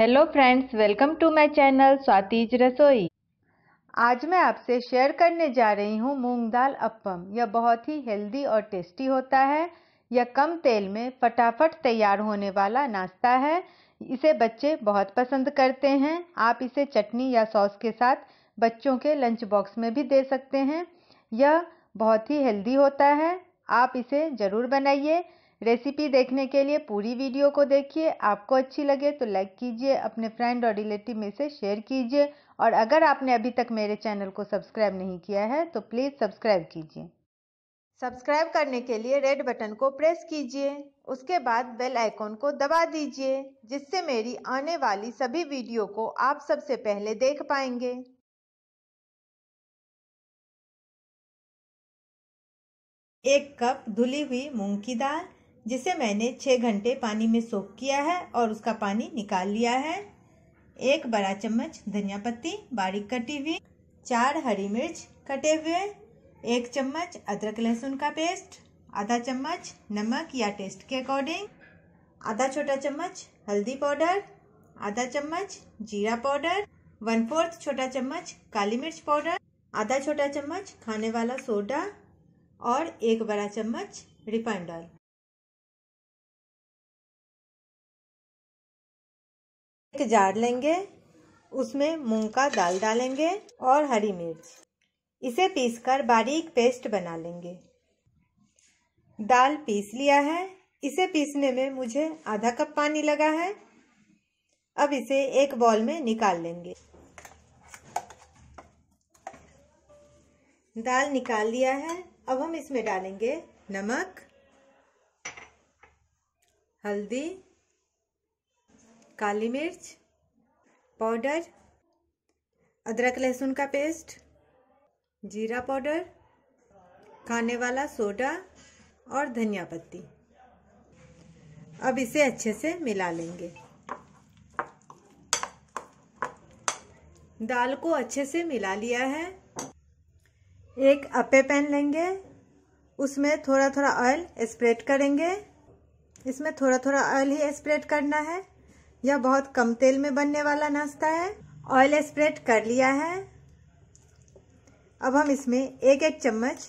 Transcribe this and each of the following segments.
hello friends welcome to my channel Swati's Rasoi आज मैं आपसे शेयर करने जा रही हूँ मूंग दाल अप्पम यह बहुत ही हेल्दी और टेस्टी होता है यह कम तेल में फटाफट तैयार होने वाला नाश्ता है इसे बच्चे बहुत पसंद करते हैं आप इसे चटनी या सॉस के साथ बच्चों के लंच बॉक्स में भी दे सकते हैं यह बहुत ही हेल्दी होता है आप इसे ज़रूर बनाइए रेसिपी देखने के लिए पूरी वीडियो को देखिए आपको अच्छी लगे तो लाइक कीजिए अपने फ्रेंड और रिलेटिव में से शेयर कीजिए और अगर आपने अभी तक मेरे चैनल को सब्सक्राइब नहीं किया है तो प्लीज़ सब्सक्राइब कीजिए सब्सक्राइब करने के लिए रेड बटन को प्रेस कीजिए उसके बाद बेल आइकॉन को दबा दीजिए जिससे मेरी आने वाली सभी वीडियो को आप सबसे पहले देख पाएंगे एक कप धुली हुई मूंग की दाल जिसे मैंने छः घंटे पानी में सोख किया है और उसका पानी निकाल लिया है एक बड़ा चम्मच धनिया पत्ती बारीक कटी हुई चार हरी मिर्च कटे हुए एक चम्मच अदरक लहसुन का पेस्ट आधा चम्मच नमक या टेस्ट के अकॉर्डिंग आधा छोटा चम्मच हल्दी पाउडर आधा चम्मच जीरा पाउडर वन फोर्थ छोटा चम्मच काली मिर्च पाउडर आधा छोटा चम्मच खाने वाला सोडा और एक बड़ा चम्मच रिफाइंड ऑयल एक जार लेंगे उसमें मूंग का दाल डालेंगे और हरी मिर्च इसे पीसकर बारीक पेस्ट बना लेंगे दाल पीस लिया है इसे पीसने में मुझे आधा कप पानी लगा है अब इसे एक बॉल में निकाल लेंगे दाल निकाल लिया है अब हम इसमें डालेंगे नमक हल्दी काली मिर्च पाउडर अदरक लहसुन का पेस्ट जीरा पाउडर खाने वाला सोडा और धनिया पत्ती अब इसे अच्छे से मिला लेंगे दाल को अच्छे से मिला लिया है एक अपे पैन लेंगे उसमें थोड़ा थोड़ा ऑयल स्प्रेड करेंगे इसमें थोड़ा थोड़ा ऑयल ही स्प्रेड करना है यह बहुत कम तेल में बनने वाला नाश्ता है ऑयल स्प्रेड कर लिया है अब हम इसमें एक एक चम्मच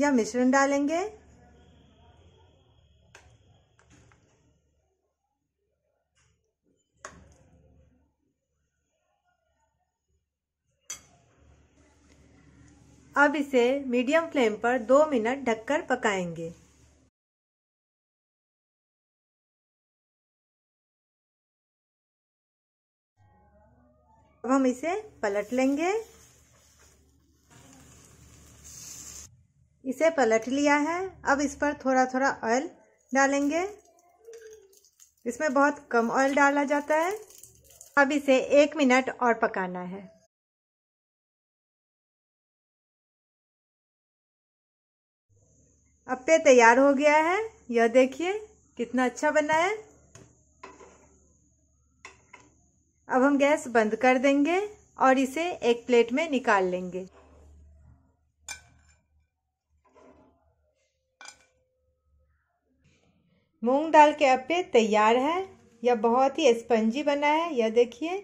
यह मिश्रण डालेंगे अब इसे मीडियम फ्लेम पर दो मिनट ढककर पकाएंगे अब हम इसे पलट लेंगे इसे पलट लिया है अब इस पर थोड़ा थोड़ा ऑयल डालेंगे इसमें बहुत कम ऑयल डाला जाता है अब इसे एक मिनट और पकाना है अब पे तैयार हो गया है यह देखिए कितना अच्छा बना है अब हम गैस बंद कर देंगे और इसे एक प्लेट में निकाल लेंगे मूंग दाल के अप्पे तैयार है यह बहुत ही स्पंजी बना है यह देखिए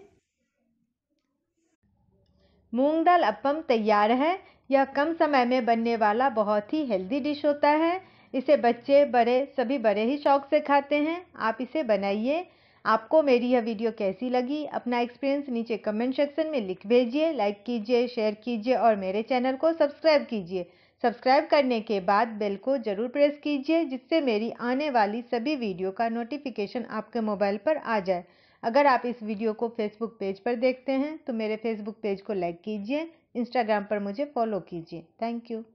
मूंग दाल अपम तैयार है यह कम समय में बनने वाला बहुत ही हेल्दी डिश होता है इसे बच्चे बड़े सभी बड़े ही शौक से खाते हैं आप इसे बनाइए आपको मेरी यह वीडियो कैसी लगी अपना एक्सपीरियंस नीचे कमेंट सेक्शन में लिख भेजिए लाइक कीजिए शेयर कीजिए और मेरे चैनल को सब्सक्राइब कीजिए सब्सक्राइब करने के बाद बेल को ज़रूर प्रेस कीजिए जिससे मेरी आने वाली सभी वीडियो का नोटिफिकेशन आपके मोबाइल पर आ जाए अगर आप इस वीडियो को फेसबुक पेज पर देखते हैं तो मेरे फेसबुक पेज को लाइक कीजिए इंस्टाग्राम पर मुझे फॉलो कीजिए थैंक यू